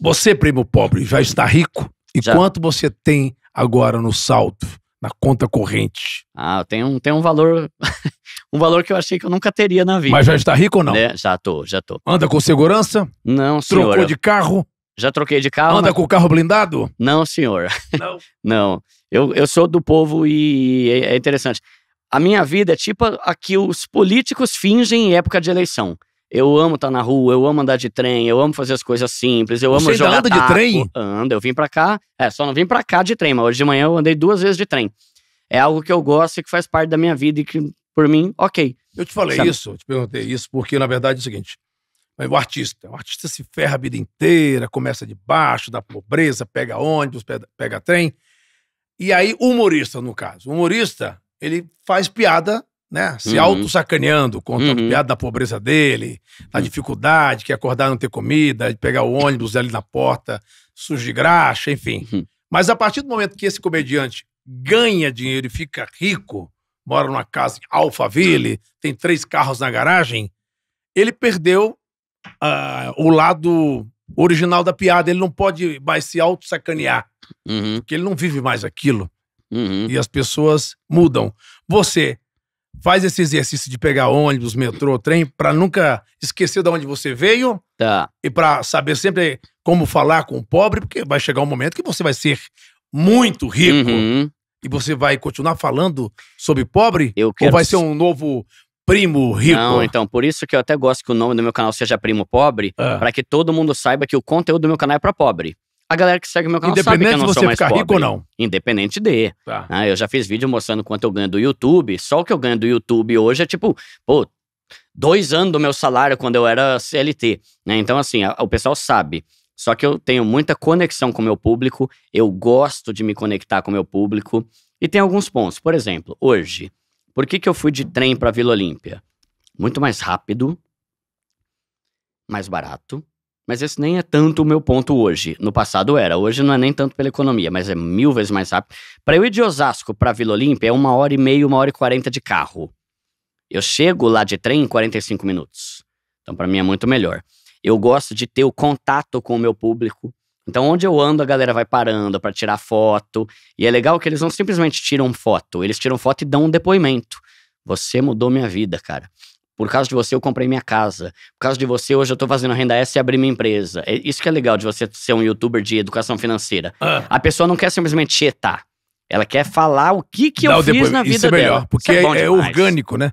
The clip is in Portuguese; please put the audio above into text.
Você, primo pobre, já está rico? E Já. quanto você tem agora no saldo, na conta corrente? Ah, tem um, tem um valor. um valor que eu achei que eu nunca teria na vida. Mas já está rico ou não? Né? Já tô, já tô. Anda com segurança? Não, senhor. Trocou eu de carro? Já troquei de carro. Anda mas- com o carro blindado? Não, senhor. Não. Não. Eu, eu sou do povo e é, é interessante. A minha vida é tipo a, a que os políticos fingem em época de eleição. Eu amo estar tá na rua, eu amo andar de trem, eu amo fazer as coisas simples, eu amo Você jogar anda taco, de trem? Ando, eu vim pra cá. É, só não vim pra cá de trem, mas hoje de manhã eu andei duas vezes de trem. É algo que eu gosto e que faz parte da minha vida e que, por mim, ok. Eu te falei Sabe? isso, eu te perguntei isso, porque na verdade é o seguinte: o artista, o artista se ferra a vida inteira, começa de baixo, da pobreza, pega ônibus, pega, pega trem. E aí, o humorista, no caso. O humorista, ele faz piada né? Se uhum. auto-sacaneando, contando uhum. piada da pobreza dele, da uhum. dificuldade, que é acordar não ter comida, de pegar o ônibus ali na porta, sujo de graxa, enfim. Uhum. Mas a partir do momento que esse comediante ganha dinheiro e fica rico, mora numa casa em Alphaville, tem três carros na garagem, ele perdeu uh, o lado original da piada. Ele não pode mais se auto-sacanear, uhum. porque ele não vive mais aquilo. Uhum. E as pessoas mudam. Você faz esse exercício de pegar ônibus, metrô, trem, para nunca esquecer de onde você veio. Tá. E para saber sempre como falar com o pobre, porque vai chegar um momento que você vai ser muito rico. Uhum. E você vai continuar falando sobre pobre? Eu quero... Ou vai ser um novo Primo Rico. Não, então, por isso que eu até gosto que o nome do meu canal seja Primo Pobre, ah. para que todo mundo saiba que o conteúdo do meu canal é para pobre a galera que segue meu canal sabe que eu não sou mais pobre. você rico ou não. Independente de. Tá. Ah, eu já fiz vídeo mostrando quanto eu ganho do YouTube. Só o que eu ganho do YouTube hoje é tipo, pô, dois anos do meu salário quando eu era CLT. Né? Então, assim, a, o pessoal sabe. Só que eu tenho muita conexão com o meu público. Eu gosto de me conectar com o meu público. E tem alguns pontos. Por exemplo, hoje, por que, que eu fui de trem para Vila Olímpia? Muito mais rápido, mais barato mas esse nem é tanto o meu ponto hoje. No passado era. Hoje não é nem tanto pela economia, mas é mil vezes mais rápido. Para eu ir de Osasco para Vila Olímpia é uma hora e meia, uma hora e quarenta de carro. Eu chego lá de trem em 45 minutos. Então, para mim é muito melhor. Eu gosto de ter o contato com o meu público. Então, onde eu ando, a galera vai parando para tirar foto. E é legal que eles não simplesmente tiram foto, eles tiram foto e dão um depoimento. Você mudou minha vida, cara. Por causa de você, eu comprei minha casa. Por causa de você, hoje eu tô fazendo renda S e abri minha empresa. É isso que é legal de você ser um youtuber de educação financeira. Ah. A pessoa não quer simplesmente chetar. Ela quer falar o que, que eu fiz na vida isso é melhor, dela. É porque é, é orgânico, né?